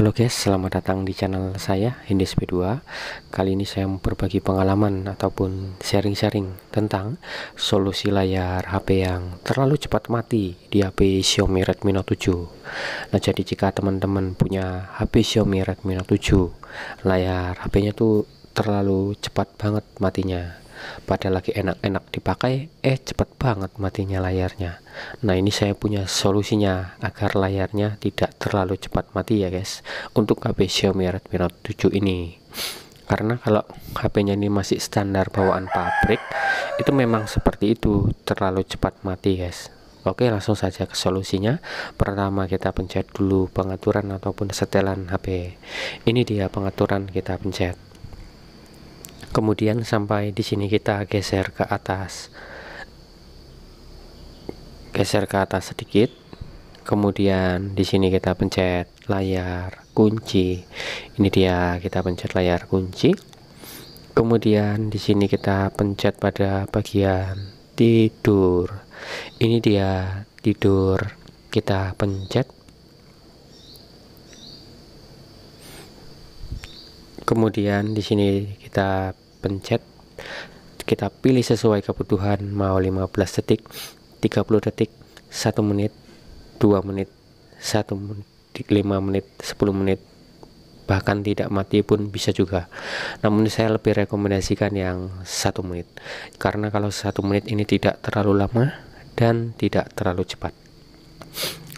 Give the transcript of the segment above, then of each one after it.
Halo guys, selamat datang di channel saya Hindes P2. Kali ini saya berbagi pengalaman ataupun sharing-sharing tentang solusi layar HP yang terlalu cepat mati di HP Xiaomi Redmi Note 7. Nah, jadi jika teman-teman punya HP Xiaomi Redmi Note 7, layar HP-nya tuh terlalu cepat banget matinya pada lagi enak-enak dipakai, eh cepet banget matinya layarnya. Nah ini saya punya solusinya agar layarnya tidak terlalu cepat mati ya guys, untuk HP Xiaomi Redmi Note 7 ini. Karena kalau HP-nya ini masih standar bawaan pabrik, itu memang seperti itu, terlalu cepat mati guys. Oke langsung saja ke solusinya Pertama kita pencet dulu pengaturan ataupun setelan HP Ini dia pengaturan kita pencet kemudian sampai di sini kita geser ke atas geser ke atas sedikit kemudian di sini kita pencet layar kunci ini dia kita pencet layar kunci kemudian di sini kita pencet pada bagian tidur ini dia tidur kita pencet kemudian di sini kita pencet kita pilih sesuai kebutuhan mau 15 detik 30 detik 1 menit 2 menit 1 menit 5 menit 10 menit bahkan tidak mati pun bisa juga namun saya lebih rekomendasikan yang satu menit karena kalau satu menit ini tidak terlalu lama dan tidak terlalu cepat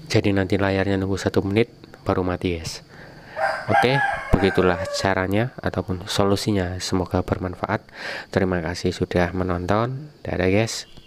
jadi nanti layarnya nunggu satu menit baru mati guys oke okay begitulah caranya ataupun solusinya semoga bermanfaat terima kasih sudah menonton dadah guys